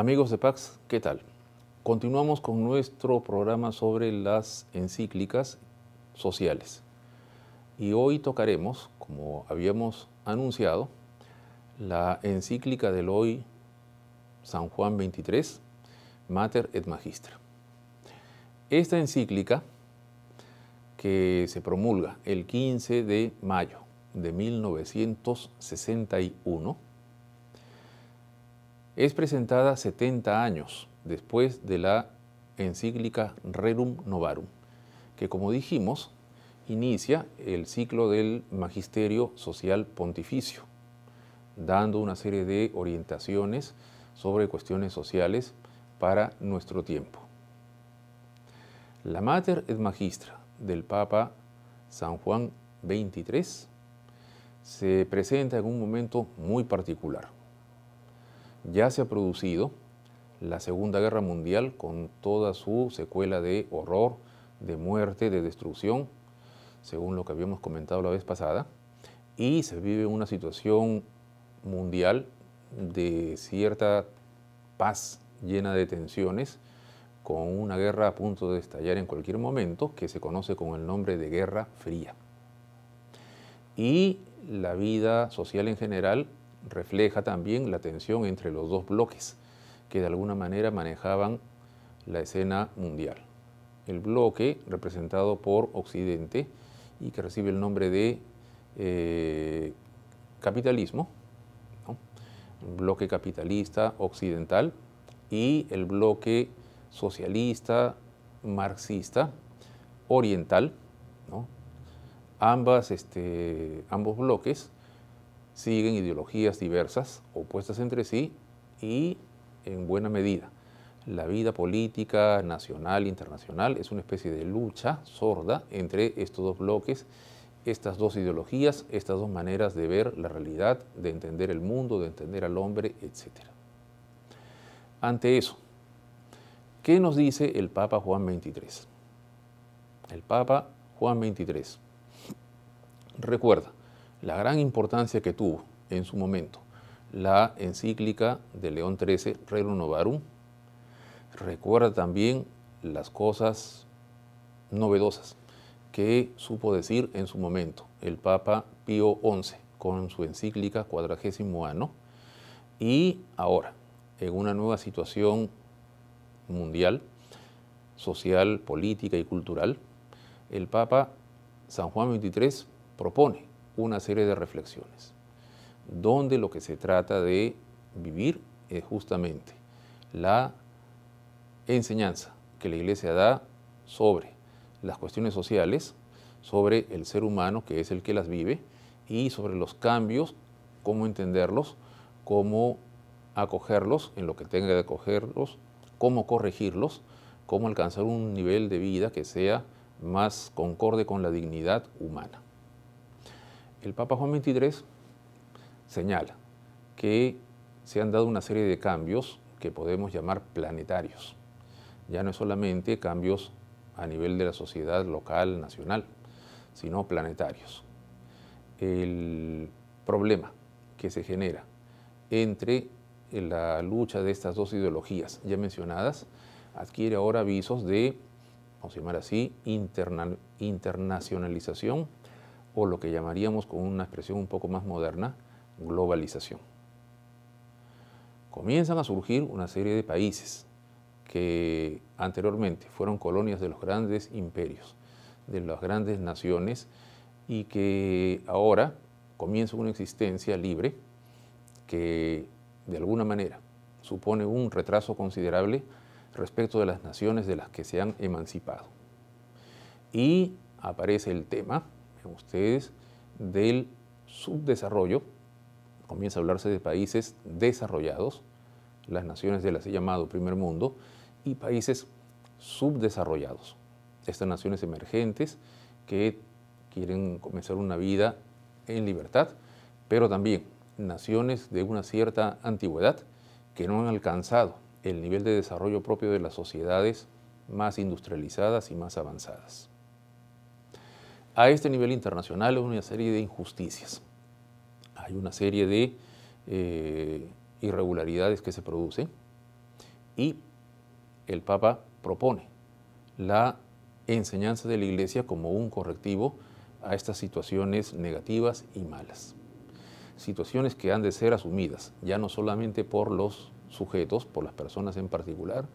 Amigos de Pax, ¿qué tal? Continuamos con nuestro programa sobre las encíclicas sociales. Y hoy tocaremos, como habíamos anunciado, la encíclica del hoy San Juan 23, Mater et Magistra. Esta encíclica que se promulga el 15 de mayo de 1961 es presentada 70 años después de la encíclica Rerum Novarum, que como dijimos, inicia el ciclo del Magisterio Social Pontificio, dando una serie de orientaciones sobre cuestiones sociales para nuestro tiempo. La Mater et Magistra del Papa San Juan XXIII se presenta en un momento muy particular ya se ha producido la Segunda Guerra Mundial con toda su secuela de horror, de muerte, de destrucción, según lo que habíamos comentado la vez pasada, y se vive una situación mundial de cierta paz llena de tensiones, con una guerra a punto de estallar en cualquier momento, que se conoce con el nombre de Guerra Fría. Y la vida social en general refleja también la tensión entre los dos bloques que de alguna manera manejaban la escena mundial. El bloque representado por Occidente y que recibe el nombre de eh, capitalismo, el bloque capitalista occidental y el bloque socialista marxista oriental, Ambas, este, ambos bloques siguen ideologías diversas, opuestas entre sí y en buena medida. La vida política nacional internacional es una especie de lucha sorda entre estos dos bloques, estas dos ideologías, estas dos maneras de ver la realidad, de entender el mundo, de entender al hombre, etcétera Ante eso, ¿qué nos dice el Papa Juan XXIII? El Papa Juan XXIII recuerda, la gran importancia que tuvo en su momento la encíclica de León XIII, Rerum Novarum, recuerda también las cosas novedosas que supo decir en su momento el Papa Pío XI con su encíclica cuadragésimo ano y ahora en una nueva situación mundial, social, política y cultural, el Papa San Juan XXIII propone una serie de reflexiones, donde lo que se trata de vivir es justamente la enseñanza que la Iglesia da sobre las cuestiones sociales, sobre el ser humano que es el que las vive y sobre los cambios, cómo entenderlos, cómo acogerlos en lo que tenga de acogerlos, cómo corregirlos, cómo alcanzar un nivel de vida que sea más concorde con la dignidad humana el Papa Juan XXIII señala que se han dado una serie de cambios que podemos llamar planetarios. Ya no es solamente cambios a nivel de la sociedad local, nacional, sino planetarios. El problema que se genera entre la lucha de estas dos ideologías ya mencionadas adquiere ahora avisos de, vamos a llamar así, internacionalización o lo que llamaríamos con una expresión un poco más moderna, globalización. Comienzan a surgir una serie de países que anteriormente fueron colonias de los grandes imperios, de las grandes naciones, y que ahora comienza una existencia libre que de alguna manera supone un retraso considerable respecto de las naciones de las que se han emancipado. Y aparece el tema en ustedes del subdesarrollo, comienza a hablarse de países desarrollados, las naciones del así llamado primer mundo, y países subdesarrollados, estas naciones emergentes que quieren comenzar una vida en libertad, pero también naciones de una cierta antigüedad que no han alcanzado el nivel de desarrollo propio de las sociedades más industrializadas y más avanzadas a este nivel internacional hay una serie de injusticias, hay una serie de eh, irregularidades que se producen y el Papa propone la enseñanza de la Iglesia como un correctivo a estas situaciones negativas y malas. Situaciones que han de ser asumidas, ya no solamente por los sujetos, por las personas en particular,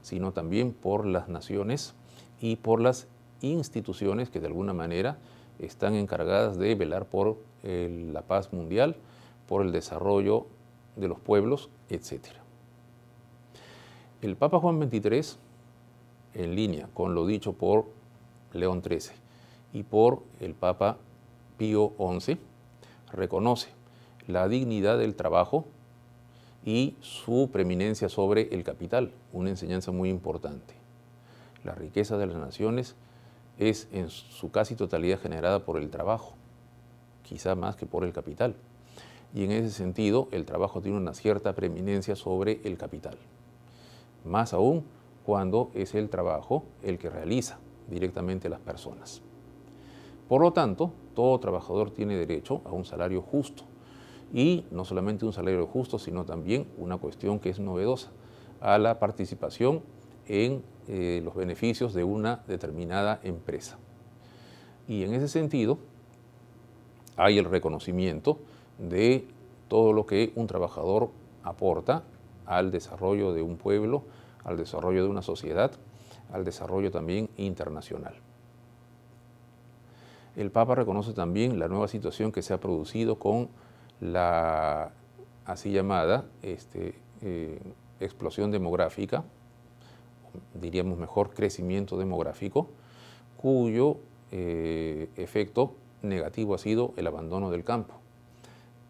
sino también por las naciones y por las instituciones que de alguna manera están encargadas de velar por eh, la paz mundial, por el desarrollo de los pueblos, etc. El Papa Juan XXIII, en línea con lo dicho por León XIII y por el Papa Pío XI, reconoce la dignidad del trabajo y su preeminencia sobre el capital, una enseñanza muy importante. La riqueza de las naciones es en su casi totalidad generada por el trabajo, quizá más que por el capital. Y en ese sentido, el trabajo tiene una cierta preeminencia sobre el capital. Más aún cuando es el trabajo el que realiza directamente las personas. Por lo tanto, todo trabajador tiene derecho a un salario justo. Y no solamente un salario justo, sino también una cuestión que es novedosa, a la participación en eh, los beneficios de una determinada empresa. Y en ese sentido, hay el reconocimiento de todo lo que un trabajador aporta al desarrollo de un pueblo, al desarrollo de una sociedad, al desarrollo también internacional. El Papa reconoce también la nueva situación que se ha producido con la así llamada este, eh, explosión demográfica, diríamos mejor, crecimiento demográfico, cuyo eh, efecto negativo ha sido el abandono del campo.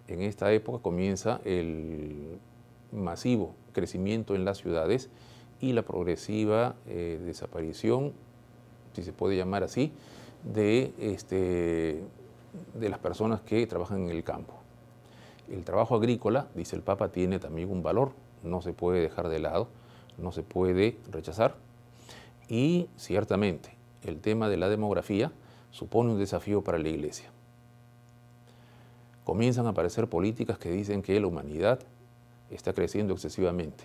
En esta época comienza el masivo crecimiento en las ciudades y la progresiva eh, desaparición, si se puede llamar así, este, de las personas que trabajan en el campo. El trabajo agrícola, dice el Papa, tiene también un valor, no se puede dejar de lado no se puede rechazar. Y ciertamente el tema de la demografía supone un desafío para la Iglesia. Comienzan a aparecer políticas que dicen que la humanidad está creciendo excesivamente,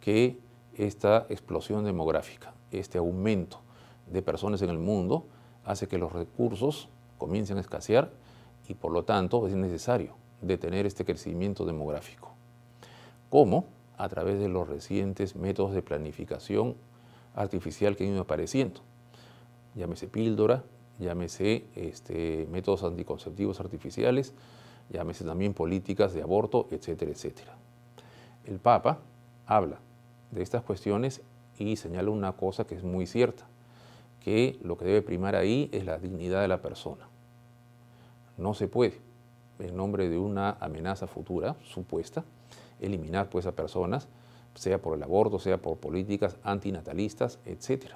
que esta explosión demográfica, este aumento de personas en el mundo, hace que los recursos comiencen a escasear y por lo tanto es necesario detener este crecimiento demográfico. ¿Cómo? a través de los recientes métodos de planificación artificial que han ido apareciendo. Llámese píldora, llámese este, métodos anticonceptivos artificiales, llámese también políticas de aborto, etcétera, etcétera. El Papa habla de estas cuestiones y señala una cosa que es muy cierta, que lo que debe primar ahí es la dignidad de la persona. No se puede, en nombre de una amenaza futura, supuesta, eliminar pues, a personas, sea por el aborto, sea por políticas antinatalistas, etc.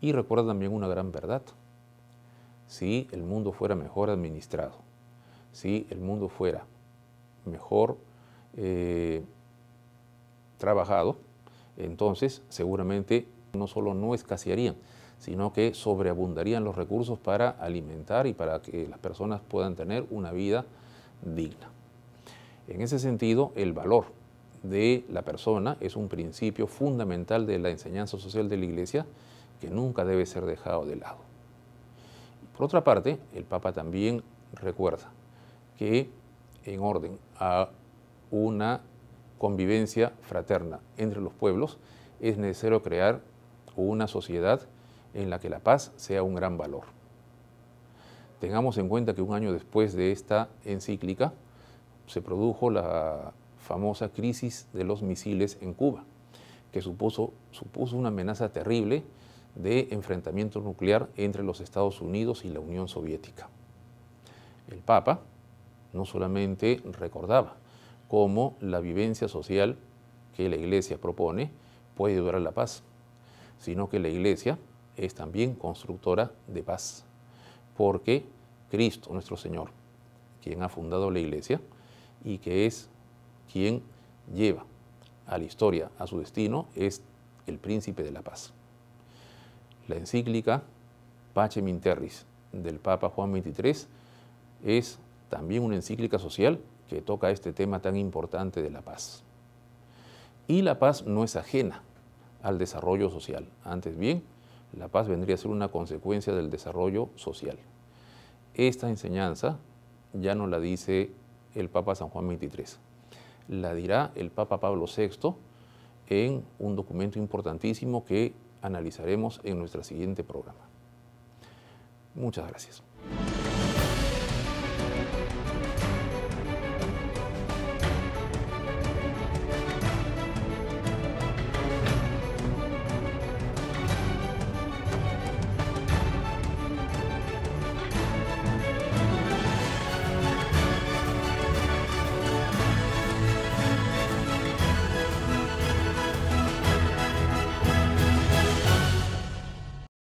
Y recuerda también una gran verdad. Si el mundo fuera mejor administrado, si el mundo fuera mejor eh, trabajado, entonces seguramente no solo no escasearían, sino que sobreabundarían los recursos para alimentar y para que las personas puedan tener una vida digna. En ese sentido, el valor de la persona es un principio fundamental de la enseñanza social de la Iglesia que nunca debe ser dejado de lado. Por otra parte, el Papa también recuerda que en orden a una convivencia fraterna entre los pueblos, es necesario crear una sociedad en la que la paz sea un gran valor. Tengamos en cuenta que un año después de esta encíclica, se produjo la famosa crisis de los misiles en Cuba, que supuso, supuso una amenaza terrible de enfrentamiento nuclear entre los Estados Unidos y la Unión Soviética. El Papa no solamente recordaba cómo la vivencia social que la Iglesia propone puede durar la paz, sino que la Iglesia es también constructora de paz, porque Cristo nuestro Señor, quien ha fundado la Iglesia, y que es quien lleva a la historia a su destino, es el príncipe de la paz. La encíclica Pace Minterris del Papa Juan XXIII es también una encíclica social que toca este tema tan importante de la paz. Y la paz no es ajena al desarrollo social. Antes bien, la paz vendría a ser una consecuencia del desarrollo social. Esta enseñanza ya no la dice el Papa San Juan XXIII. La dirá el Papa Pablo VI en un documento importantísimo que analizaremos en nuestro siguiente programa. Muchas gracias.